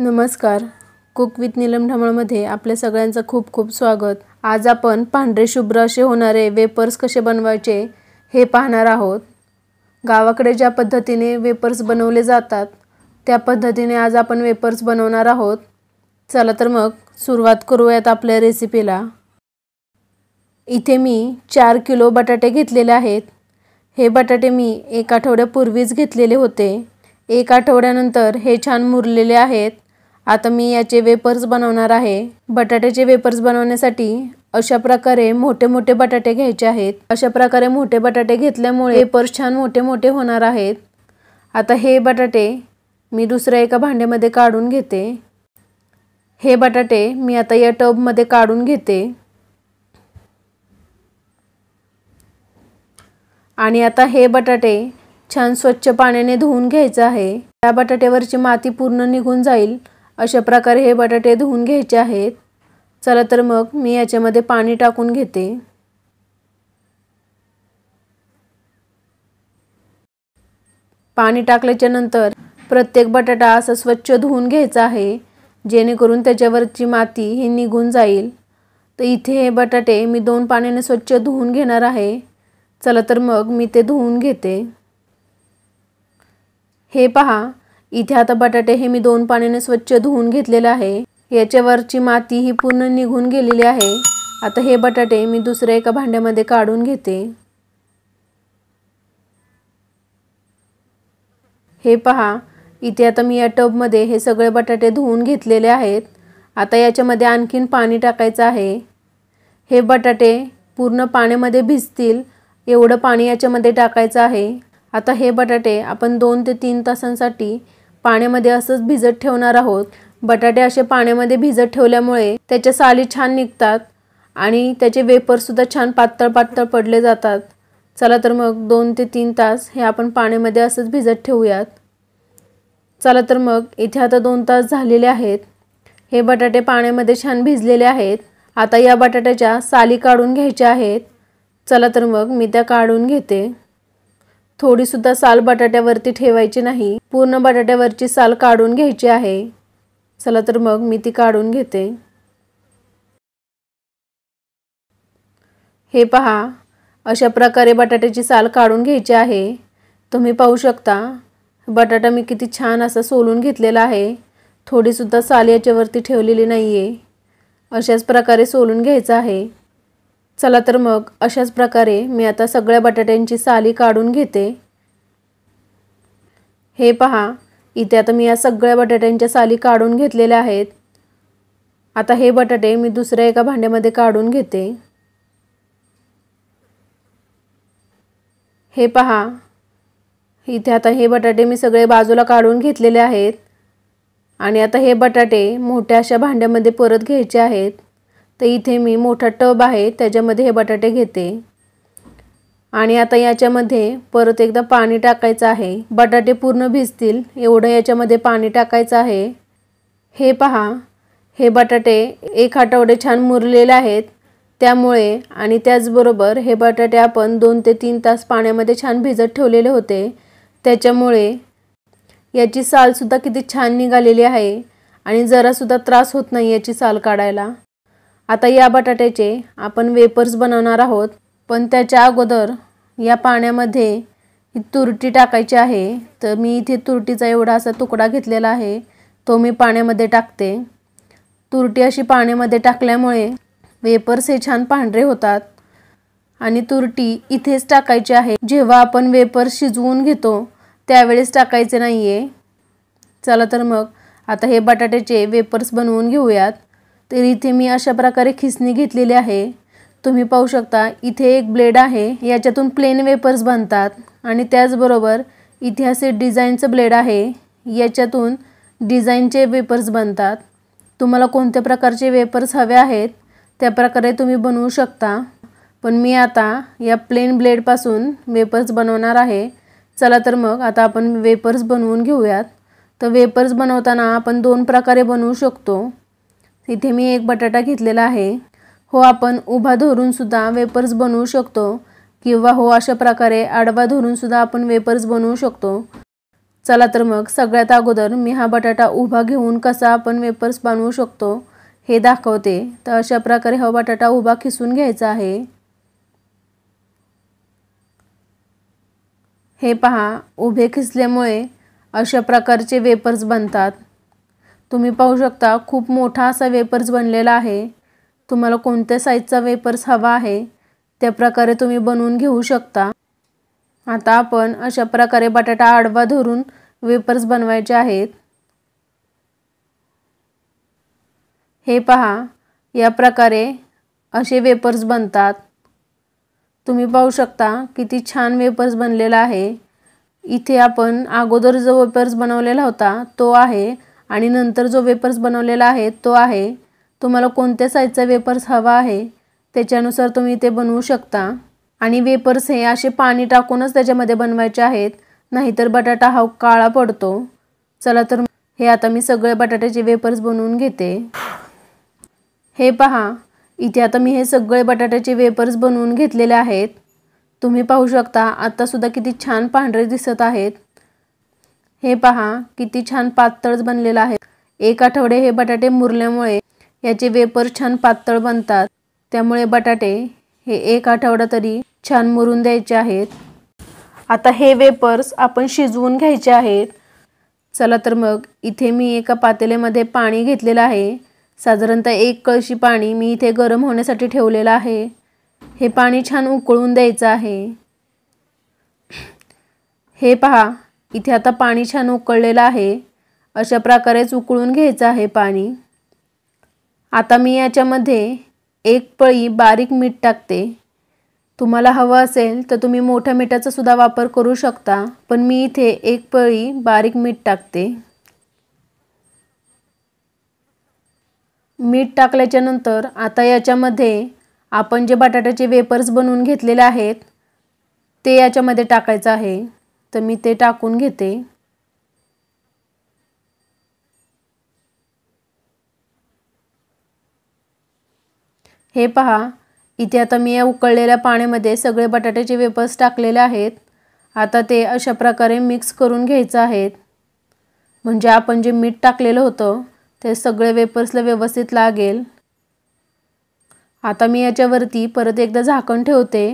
नमस्कार cook with Neelam ढमळमध्ये आपल्या सगळ्यांचं खूप खूप स्वागत आज आपण पांढरे शुभ्र असे होणारे वेपर्स कसे बनवायचे हे पाहणार आहोत गावाकडे ज्या पद्धतीने वेपर्स बनवले जातात त्या पद्धतीने आज आपण वेपर्स बनवणार आहोत चला तर मग सुरुवात करूयात आपल्या रेसिपीला इथे मी चार किलो बटाटे घेतलेले आहेत हे बटाटे मी एक आठवड्यापूर्वीच घेतलेले होते एक आठवड्यानंतर हे छान मुरलेले आहेत आता मी याचे वेपर्स बनवणार आहे बटाट्याचे वेपर्स बनवण्यासाठी अशा प्रकारे मोठे मोठे बटाटे घ्यायचे आहेत अशा प्रकारे मोठे बटाटे घेतल्यामुळे वेपर्स छान मोठे मोठे होणार आहेत आता हे बटाटे मी दुसऱ्या एका भांड्यामध्ये काढून घेते हे बटाटे मी आता या टबमध्ये काढून घेते आणि आता हे बटाटे छान स्वच्छ पाण्याने धुवून घ्यायचं आहे त्या बटाट्यावरची माती पूर्ण निघून जाईल अशा प्रकारे हे बटाटे धुवून घ्यायचे आहेत चला तर मग मी याच्यामध्ये पाणी टाकून घेते पाणी टाकल्याच्या नंतर प्रत्येक बटाटा असा स्वच्छ धुवून घ्यायचा आहे जेणेकरून त्याच्यावरची माती ही निघून जाईल तर इथे हे बटाटे मी दोन पाण्याने स्वच्छ धुवून घेणार आहे चला तर मग मी ते धुवून घेते हे पहा इथे आता बटाटे हे मी दोन पाण्याने स्वच्छ धुवून घेतलेले आहे याच्यावरची माती ही पूर्ण निघून गेलेली आहे आता हे बटाटे मी दुसऱ्या एका भांड्यामध्ये काढून घेते हे पहा इथे आता मी या टबमध्ये हे सगळे बटाटे धुवून घेतलेले आहेत आता याच्यामध्ये आणखीन पाणी टाकायचं आहे हे बटाटे पूर्ण पाण्यामध्ये भिजतील एवढं पाणी याच्यामध्ये टाकायचं आहे आता हे बटाटे आपण दोन ते तीन तासांसाठी पाण्यामध्ये असंच भिजत ठेवणार आहोत बटाटे असे पाण्यामध्ये भिजत ठेवल्यामुळे त्याच्या साली छान निघतात आणि त्याचे वेपरसुद्धा छान पातळ पातळ पडले जातात चला तर मग दोन ते तीन तास हे आपण पाण्यामध्ये असंच भिजत ठेवूयात चला तर मग इथे आता दोन तास झालेले आहेत हे बटाटे पाण्यामध्ये छान भिजलेले आहेत आता या बटाट्याच्या साली काढून घ्यायच्या आहेत चला तर मग मी त्या काढून घेते थोडीसुद्धा साल बटाट्यावरती ठेवायची नाही पूर्ण बटाट्यावरची साल काढून घ्यायची आहे चला तर मग मी ती काढून घेते हे पहा अशा प्रकारे बटाट्याची साल काढून घ्यायची आहे तुम्ही पाहू शकता बटाटा मी किती छान असा सोलून घेतलेला आहे थोडीसुद्धा साल याच्यावरती ठेवलेली नाही आहे अशाच प्रकारे सोलून घ्यायचं आहे चला तर मग अशाच प्रकारे मी आता सगळ्या बटाट्यांची साली काढून घेते हे पहा इथे आता मी या सगळ्या बटाट्यांच्या साली काढून घेतलेल्या आहेत आता हे बटाटे मी दुसऱ्या एका भांड्यामध्ये काढून घेते हे पहा इथे आता हे बटाटे मी सगळे बाजूला काढून घेतलेले आहेत आणि आता हे बटाटे मोठ्या अशा भांड्यामध्ये परत घ्यायचे आहेत तर इथे मी मोठा टब आहे त्याच्यामध्ये हे बटाटे घेते आणि आता याच्यामध्ये परत एकदा पाणी टाकायचं आहे बटाटे पूर्ण भिजतील एवढं याच्यामध्ये पाणी टाकायचं आहे हे पहा हे बटाटे एक आठवडे छान मुरलेले आहेत त्यामुळे आणि त्याचबरोबर हे बटाटे आपण दोन ते तीन तास पाण्यामध्ये छान भिजत ठेवलेले होते त्याच्यामुळे याची सालसुद्धा किती छान निघालेली आहे आणि जरासुद्धा त्रास होत नाही याची साल काढायला आता या बटाट्याचे आपण वेपर्स बनवणार आहोत पण त्याच्या अगोदर या पाण्यामध्ये ही तुरटी टाकायची आहे तर मी इथे तुरटीचा एवढा असा तुकडा घेतलेला आहे तो मी पाण्यामध्ये टाकते तुरटी अशी पाण्यामध्ये टाकल्यामुळे वेपर्स हे छान पांढरे होतात आणि तुरटी इथेच टाकायची आहे जेव्हा आपण वेपर्स शिजवून घेतो त्यावेळेस टाकायचे नाही आहे चला तर मग आता हे बटाट्याचे वेपर्स बनवून घेऊयात तर इथे मी अशा प्रकारे खिसणी घेतलेली आहे तुम्ही पाहू शकता इथे एक ब्लेड आहे याच्यातून प्लेन वेपर्स बनतात आणि त्याचबरोबर इथे असे डिझाईनचं ब्लेड आहे याच्यातून डिझाईनचे वेपर्स बनतात तुम्हाला कोणत्या प्रकारचे वेपर्स हवे आहेत त्या प्रकारे तुम्ही बनवू शकता पण मी आता या प्लेन ब्लेडपासून वेपर्स बनवणार आहे चला तर मग आता आपण वेपर्स बनवून घेऊयात तर वेपर्स बनवताना आपण दोन प्रकारे बनवू शकतो इथे मी एक बटाटा घेतलेला आहे हो आपण उभा धरूनसुद्धा वेपर्स बनवू शकतो किंवा हो अशा प्रकारे आडवा धरूनसुद्धा आपण वेपर्स बनवू शकतो चला तर मग सगळ्यात अगोदर मी हा बटाटा उभा घेऊन कसा आपण वेपर्स बनवू शकतो हे दाखवते तर अशा प्रकारे हा बटाटा उभा खिसून घ्यायचा आहे हे पहा उभे खिसल्यामुळे अशा प्रकारचे वेपर्स बनतात तुम्ही पाहू शकता खूप मोठा असा वेपर्स बनलेला आहे तुम्हाला कोणत्या साईजचा वेपर्स हवा आहे त्या प्रकारे तुम्ही बनवून घेऊ शकता आता आपण अशा प्रकारे बटाटा आडवा धरून वेपर्स बनवायचे आहेत हे पहा या प्रकारे असे वेपर्स बनतात तुम्ही पाहू शकता किती छान वेपर्स बनलेला आहे इथे आपण अगोदर जो वेपर्स बनवलेला होता तो आहे आणि नंतर जो वेपर्स बनवलेला आहे तो आहे तुम्हाला कोणत्या साईजचा वेपर्स हवा आहे त्याच्यानुसार तुम्ही ते बनवू शकता आणि वेपर्स हे असे पाणी टाकूनच त्याच्यामध्ये बनवायचे आहेत नाहीतर बटाटा हा काळा पडतो चला तर हे आता मी सगळे बटाट्याचे वेपर्स बनवून घेते हे पहा इथे आता मी हे सगळे बटाट्याचे वेपर्स बनवून घेतलेले आहेत तुम्ही पाहू शकता आत्तासुद्धा किती छान पांढरे दिसत आहेत हे पहा किती छान पातळ बनलेलं आहे एक आठवडे हे बटाटे मुरल्यामुळे याचे वेपर छान पातळ बनतात त्यामुळे बटाटे हे एक आठवडा तरी छान मुरून द्यायचे आहेत आता हे वेपर्स आपण शिजवून घ्यायचे आहेत चला तर मग इथे मी एका पातेल्यामध्ये पाणी घेतलेलं आहे साधारणतः एक कळशी पाणी मी इथे गरम होण्यासाठी ठेवलेलं आहे हे पाणी छान उकळून द्यायचं आहे हे पहा इथे आता पाणी छान उकळलेलं आहे अशा प्रकारेच उकळून घ्यायचं आहे पाणी आता मी याच्यामध्ये एक पळी बारीक मीठ टाकते तुम्हाला हवं असेल तर तुम्ही मोठ्या मिठाचा सुद्धा वापर करू शकता पण मी इथे एक पळी बारीक मीठ टाकते मीठ टाकल्याच्या नंतर आता याच्यामध्ये आपण जे बटाट्याचे वेपर्स बनवून घेतलेले आहेत ते याच्यामध्ये टाकायचं आहे तर मी ते टाकून घेते हे पहा इथे आता मी या उकळलेल्या पाण्यामध्ये सगळे बटाट्याचे वेपर्स टाकलेले आहेत आता ते अशा प्रकारे मिक्स करून घ्यायचं आहेत म्हणजे आपण जे मीठ टाकलेलं होतं ते सगळे वेपर्सला व्यवस्थित लागेल आता मी याच्यावरती परत एकदा झाकण ठेवते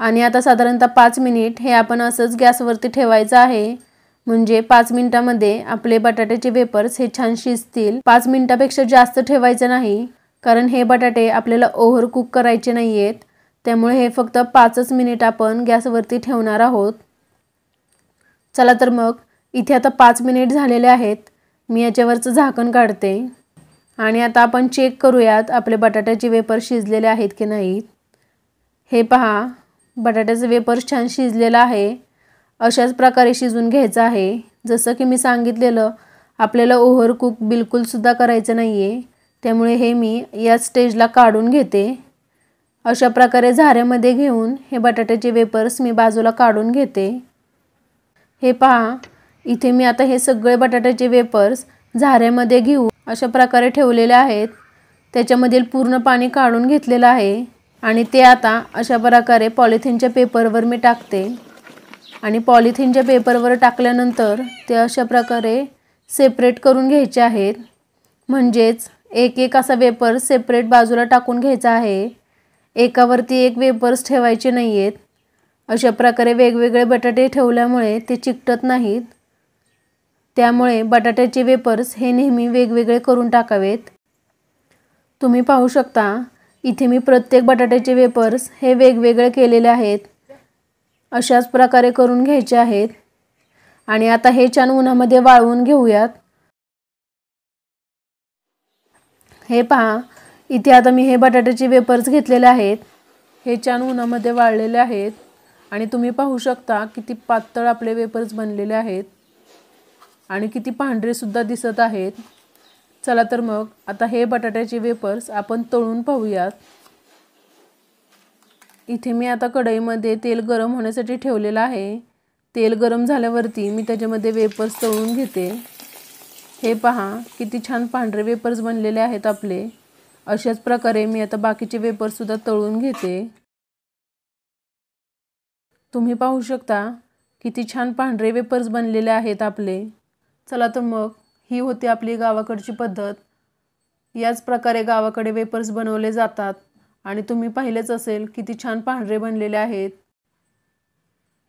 आणि आता साधारणतः पाच मिनिट हे आपण असंच गॅसवरती ठेवायचं आहे म्हणजे पाच मिनिटामध्ये आपले बटाट्याचे वेपर्स हे छान शिजतील पाच मिनिटापेक्षा जास्त ठेवायचं नाही कारण हे बटाटे आपल्याला ओव्हर कुक करायचे नाही आहेत त्यामुळे हे फक्त पाचच मिनिट आपण गॅसवरती ठेवणार आहोत चला तर मग इथे आता पाच मिनिट झालेले आहेत मी याच्यावरचं झाकण काढते आणि आता आपण चेक करूयात आपले बटाट्याचे वेपर शिजलेले आहेत की नाहीत हे पहा बटाट्याचं वेपर्स छान शिजलेला आहे अशाच प्रकारे शिजून घ्यायचं आहे जसं की मी सांगितलेलं आपल्याला ओव्हर कुक बिलकुलसुद्धा करायचं नाही आहे त्यामुळे हे मी या स्टेजला काढून घेते अशा प्रकारे झाऱ्यामध्ये घेऊन हे बटाट्याचे वेपर्स मी बाजूला काढून घेते हे पहा इथे मी आता हे सगळे बटाट्याचे वेपर्स झाऱ्यामध्ये घेऊन अशा प्रकारे ठेवलेले आहेत त्याच्यामधील पूर्ण पाणी काढून घेतलेलं आहे आणि ते आता अशा प्रकारे पॉलिथिनच्या पेपरवर मी टाकते आणि पॉलिथिनच्या पेपरवर टाकल्यानंतर ते अशा प्रकारे सेपरेट करून घ्यायचे आहेत म्हणजेच एक एक असा वेपर सेपरेट बाजूला टाकून घ्यायचा आहे एकावरती एक वेपर्स ठेवायचे नाही आहेत अशा प्रकारे वेगवेगळे बटाटे ठेवल्यामुळे ते चिकटत नाहीत त्यामुळे बटाट्याचे वेपर्स हे नेहमी वेगवेगळे करून टाकावेत तुम्ही पाहू शकता इथे मी प्रत्येक बटाट्याचे वेपर्स हे वेगवेगळे केलेले आहेत अशाच प्रकारे करून घ्यायचे आहेत आणि आता हे छान उन्हामध्ये वाळवून घेऊयात हे पहा इथे आता मी हे बटाट्याचे वेपर्स घेतलेले आहेत हे छान उन्हामध्ये वाळलेले आहेत आणि तुम्ही पाहू शकता किती पातळ आपले वेपर्स बनलेले आहेत आणि किती पांढरेसुद्धा दिसत आहेत चला तर मग आता हे बटाट्याचे वेपर्स आपण तळून पाहूयात इथे मी आता कढईमध्ये तेल गरम होण्यासाठी ठेवलेलं आहे तेल गरम झाल्यावरती मी त्याच्यामध्ये वेपर्स तळून घेते हे पहा किती छान पांढरे वेपर्स बनलेले आहेत आपले अशाच प्रकारे मी आता बाकीचे वेपर्ससुद्धा तळून घेते तुम्ही पाहू शकता किती छान पांढरे वेपर्स बनलेले आहेत आपले चला तर मग ही होती आपली गावाकडची पद्धत याच प्रकारे गावाकडे वेपर्स बनवले जातात आणि तुम्ही पाहिलेच असेल किती छान पांढरे बनलेले आहेत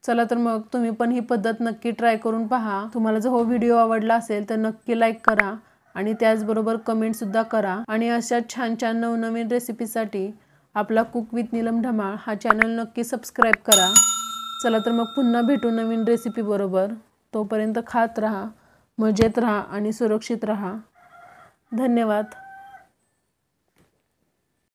चला तर मग तुम्ही पण ही पद्धत नक्की ट्राय करून पहा तुम्हाला जर हो व्हिडिओ आवडला असेल तर नक्की लाईक करा आणि त्याचबरोबर कमेंटसुद्धा करा आणि अशा छान छान नवनवीन रेसिपीसाठी आपला कुक विथ नीलम ढमाळ हा चॅनल नक्की सबस्क्राईब करा चला तर मग पुन्हा भेटू नवीन रेसिपीबरोबर तोपर्यंत खात राहा मजेत रहा आणि सुरक्षित रहा धन्यवाद